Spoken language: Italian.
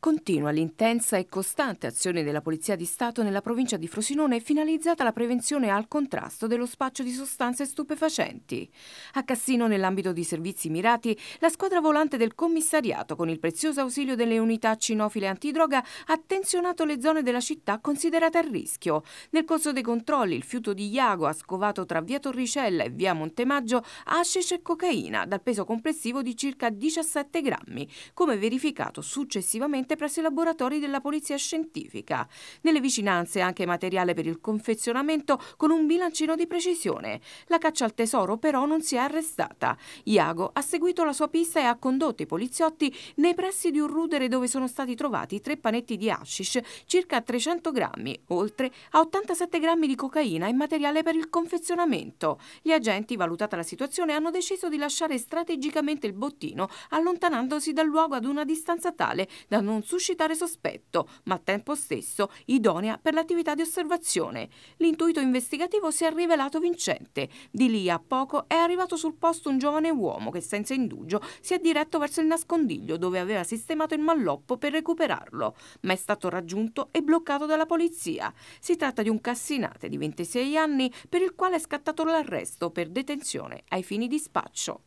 Continua l'intensa e costante azione della Polizia di Stato nella provincia di Frosinone finalizzata alla prevenzione e al contrasto dello spaccio di sostanze stupefacenti. A Cassino, nell'ambito di servizi mirati, la squadra volante del commissariato, con il prezioso ausilio delle unità cinofile antidroga, ha tensionato le zone della città considerate a rischio. Nel corso dei controlli, il fiuto di Iago ha scovato tra via Torricella e via Montemaggio hashish e cocaina, dal peso complessivo di circa 17 grammi, come verificato successivamente direttamente presso i laboratori della Polizia Scientifica. Nelle vicinanze anche materiale per il confezionamento con un bilancino di precisione. La caccia al tesoro però non si è arrestata. Iago ha seguito la sua pista e ha condotto i poliziotti nei pressi di un rudere dove sono stati trovati tre panetti di hashish, circa 300 grammi, oltre a 87 grammi di cocaina e materiale per il confezionamento. Gli agenti, valutata la situazione, hanno deciso di lasciare strategicamente il bottino, allontanandosi dal luogo ad una distanza tale da non non suscitare sospetto, ma al tempo stesso idonea per l'attività di osservazione. L'intuito investigativo si è rivelato vincente. Di lì a poco è arrivato sul posto un giovane uomo che senza indugio si è diretto verso il nascondiglio dove aveva sistemato il malloppo per recuperarlo, ma è stato raggiunto e bloccato dalla polizia. Si tratta di un Cassinate di 26 anni per il quale è scattato l'arresto per detenzione ai fini di spaccio.